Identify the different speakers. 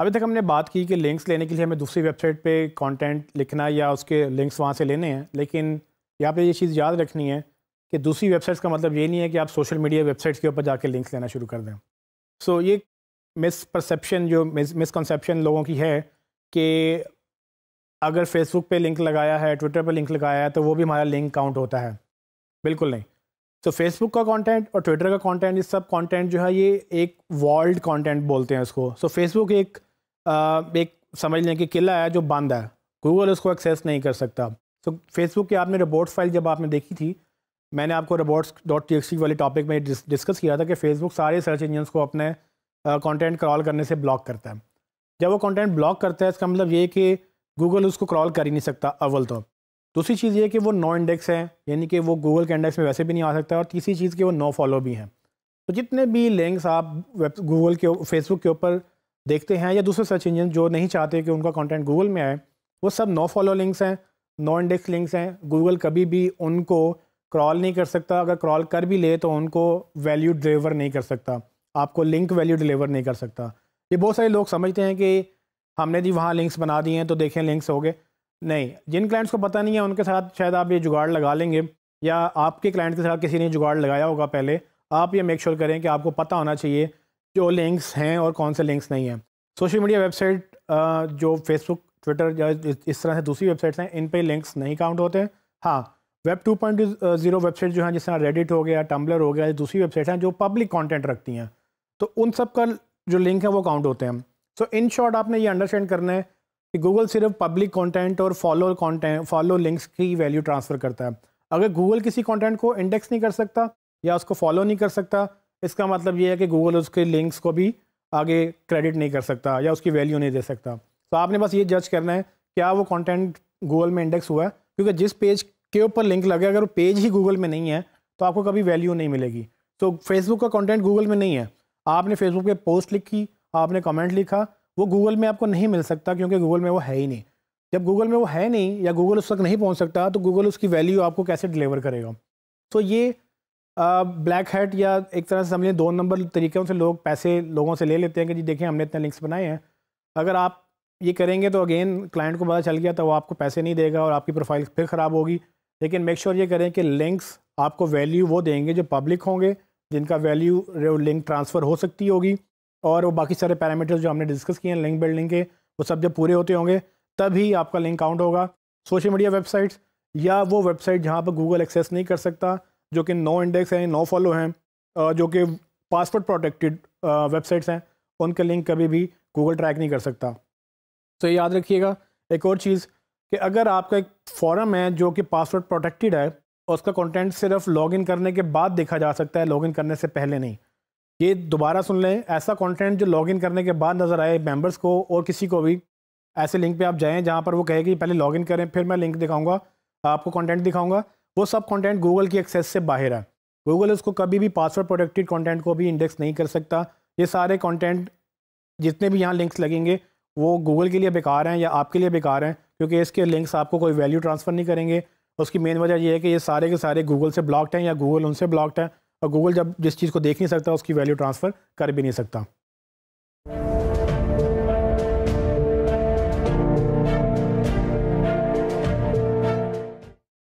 Speaker 1: अभी तक हमने बात की कि लिंक्स लेने के लिए हमें दूसरी वेबसाइट पे कंटेंट लिखना या उसके लिंक्स वहाँ से लेने हैं लेकिन यहाँ पे ये चीज़ याद रखनी है कि दूसरी वेबसाइट्स का मतलब ये नहीं है कि आप सोशल मीडिया वेबसाइट्स के ऊपर जाके लिंक्स लेना शुरू कर दें सो so, ये परसेप्शन जो मिसकनसप्शन लोगों की है कि अगर फेसबुक पर लिंक लगाया है ट्विटर पर लिंक लगाया है तो वो भी हमारा लिंक काउंट होता है बिल्कुल नहीं सो फेसबुक का कंटेंट और ट्विटर का कंटेंट ये सब कंटेंट जो है ये एक वर्ल्ड कंटेंट बोलते हैं उसको सो so, फेसबुक एक एक समझ लें कि किला है जो बंद है गूगल उसको एक्सेस नहीं कर सकता तो फेसबुक की आपने रिपोर्ट्स फाइल जब आपने देखी थी मैंने आपको रिपोर्ट्स डॉट टी वाले टॉपिक में डिस्कस किया था कि फेसबुक सारे सर्च इंजन्स को अपने कंटेंट क्रॉल करने से ब्लॉक करता है जब वो कंटेंट ब्लॉक करता है इसका मतलब ये कि गूगल उसको क्रॉल कर ही नहीं सकता अव्वल तो दूसरी चीज़ ये कि वो नो इंडेक्स है यानी कि वो गूगल के इंडेक्स में वैसे भी नहीं आ सकता और तीसरी चीज़ कि वो नो फॉलो भी हैं तो जितने भी लिंक्स आप गूगल के फेसबुक के ऊपर देखते हैं या दूसरे सर्च इंजन जो नहीं चाहते कि उनका कंटेंट गूगल में आए वो सब नो फॉलो लिंक्स हैं नो इंडेक्स लिंक्स हैं गूगल कभी भी उनको क्रॉल नहीं कर सकता अगर क्रॉल कर भी ले तो उनको वैल्यू डिलीवर नहीं कर सकता आपको लिंक वैल्यू डिलीवर नहीं कर सकता ये बहुत सारे लोग समझते हैं कि हमने जी वहाँ लिंक्स बना दिए हैं तो देखें लिंक्स हो गए नहीं जिन क्लाइंट्स को पता नहीं है उनके साथ शायद आप ये जुगाड़ लगा लेंगे या आपके क्लाइंट के साथ किसी ने जुगाड़ लगाया होगा पहले आप ये मेक श्योर sure करें कि आपको पता होना चाहिए जो लिंक्स हैं और कौन से लिंक्स नहीं हैं सोशल मीडिया वेबसाइट जो फेसबुक ट्विटर या इस तरह से दूसरी वेबसाइट्स हैं इन पे लिंक्स नहीं काउंट होते हाँ web two point zero website जो हैं जिस तरह रेडिट हो गया टम्बलर हो गया दूसरी वेबसाइट हैं जो पब्लिक कॉन्टेंट रखती हैं तो उन सब का जो लिंक है वो काउंट होते हैं सो इन शॉर्ट आपने ये अंडरस्टैंड करना है कि गूगल सिर्फ पब्लिक कॉन्टेंट और फॉलो कॉन्टेंट फॉलो लिंक्स की वैल्यू ट्रांसफ़र करता है अगर गूगल किसी कॉन्टेंट को इंडेक्स नहीं कर सकता या उसको फॉलो नहीं कर सकता इसका मतलब ये है कि गूगल उसके लिंक्स को भी आगे क्रेडिट नहीं कर सकता या उसकी वैल्यू नहीं दे सकता तो आपने बस ये जज करना है क्या वो कंटेंट गूगल में इंडेक्स हुआ है क्योंकि जिस पेज के ऊपर लिंक लगे अगर वो पेज ही गूगल में नहीं है तो आपको कभी वैल्यू नहीं मिलेगी तो फेसबुक का कंटेंट गूगल में नहीं है आपने फेसबुक पे पोस्ट लिखी आपने कमेंट लिखा वो गूगल में आपको नहीं मिल सकता क्योंकि गूगल में वो है ही नहीं जब गूगल में वो है नहीं या गूगल उस तक नहीं पहुंच सकता तो गूगल उसकी वैल्यू आपको कैसे डिलीवर करेगा तो ये ब्लैक हेड या एक तरह से समझें दो नंबर तरीक़ों से लोग पैसे लोगों से ले लेते हैं कि जी देखें हमने इतने लिंक्स बनाए हैं अगर आप ये करेंगे तो अगेन क्लाइंट को पता चल गया तो वो आपको पैसे नहीं देगा और आपकी प्रोफाइल फिर ख़राब होगी लेकिन मेक श्योर sure ये करें कि लिंक्स आपको वैल्यू वो देंगे जो पब्लिक होंगे जिनका वैल्यू लिंक ट्रांसफ़र हो सकती होगी और वो बाकी सारे पैरामीटर्स जो हमने डिस्कस किए हैं लिंक बिल्डिंग के वो सब जब पूरे होते होंगे तभी आपका लिंक काउंट होगा सोशल मीडिया वेबसाइट्स या वो वेबसाइट जहाँ पर गूगल एक्सेस नहीं कर सकता जो कि नो इंडेक्स हैं नो फॉलो हैं जो कि पासवर्ड प्रोटेक्टेड वेबसाइट्स हैं उनका लिंक कभी भी गूगल ट्रैक नहीं कर सकता तो याद रखिएगा एक और चीज़ कि अगर आपका एक फॉरम है जो कि पासवर्ड प्रोटेक्टेड है और उसका कंटेंट सिर्फ लॉगिन करने के बाद देखा जा सकता है लॉगिन करने से पहले नहीं ये दोबारा सुन लें ऐसा कंटेंट जो लॉगिन करने के बाद नज़र आए मेंबर्स को और किसी को भी ऐसे लिंक पे आप जाएं जहां पर वो कहे कि पहले लॉगिन करें फिर मैं लिंक दिखाऊंगा आपको कंटेंट दिखाऊंगा वो सब कंटेंट गूगल की एक्सेस से बाहर है गूगल उसको कभी भी पासवर्ड प्रोटेक्टेड कंटेंट को भी इंडेक्स नहीं कर सकता ये सारे कंटेंट जितने भी यहाँ लिंक्स लगेंगे वो गूगल के लिए बेकार हैं या आपके लिए बेकार हैं क्योंकि इसके लिंक्स आपको कोई वैल्यू ट्रांसफ़र नहीं करेंगे उसकी मेन वजह यह है कि ये सारे के सारे गूगल से ब्लॉक्ड हैं या गूगल उनसे ब्लॉक्ड है और गूगल जब जिस चीज़ को देख नहीं सकता उसकी वैल्यू ट्रांसफ़र कर भी नहीं सकता